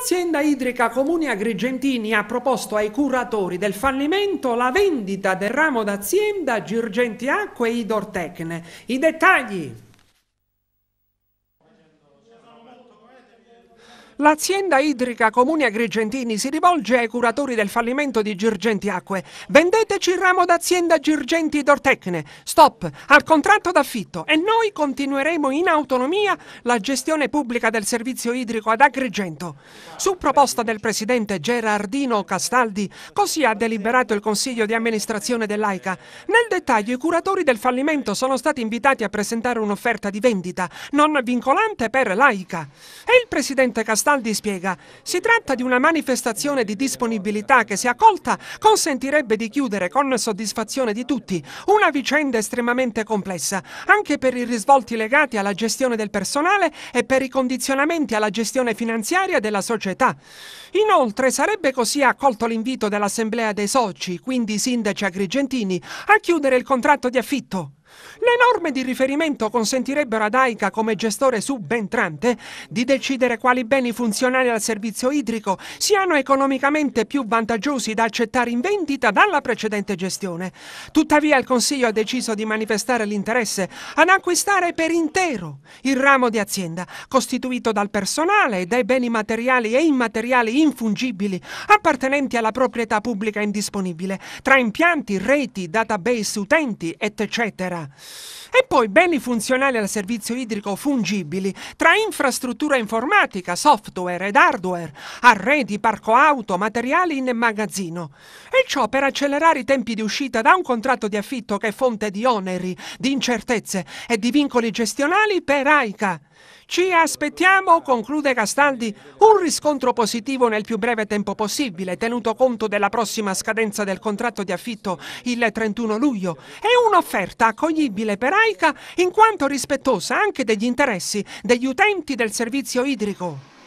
L'azienda idrica Comuni Agrigentini ha proposto ai curatori del fallimento la vendita del ramo d'azienda Girgenti Acque Idortecne. I dettagli! L'azienda idrica Comuni Agrigentini si rivolge ai curatori del fallimento di Girgenti Acque. Vendeteci il ramo d'azienda Girgenti Dortecne. Stop al contratto d'affitto e noi continueremo in autonomia la gestione pubblica del servizio idrico ad Agrigento. Su proposta del presidente Gerardino Castaldi, così ha deliberato il consiglio di amministrazione dell'AICA. Nel dettaglio i curatori del fallimento sono stati invitati a presentare un'offerta di vendita non vincolante per l'AICA. E il presidente Castaldi Castaldi spiega si tratta di una manifestazione di disponibilità che se accolta consentirebbe di chiudere con soddisfazione di tutti una vicenda estremamente complessa anche per i risvolti legati alla gestione del personale e per i condizionamenti alla gestione finanziaria della società. Inoltre sarebbe così accolto l'invito dell'Assemblea dei Soci, quindi sindaci agrigentini, a chiudere il contratto di affitto. Le norme di riferimento consentirebbero ad AICA come gestore subentrante di decidere quali beni funzionali al servizio idrico siano economicamente più vantaggiosi da accettare in vendita dalla precedente gestione. Tuttavia il Consiglio ha deciso di manifestare l'interesse ad acquistare per intero il ramo di azienda, costituito dal personale e dai beni materiali e immateriali infungibili appartenenti alla proprietà pubblica indisponibile, tra impianti, reti, database, utenti, eccetera idrica. E poi beni funzionali al servizio idrico fungibili tra infrastruttura informatica, software ed hardware, arredi, parco auto, materiali in magazzino. E ciò per accelerare i tempi di uscita da un contratto di affitto che è fonte di oneri, di incertezze e di vincoli gestionali per AICA. Ci aspettiamo, conclude Castaldi, un riscontro positivo nel più breve tempo possibile, tenuto conto della prossima scadenza del contratto di affitto il 31 luglio, e un'offerta accoglibile per AICA in quanto rispettosa anche degli interessi degli utenti del servizio idrico.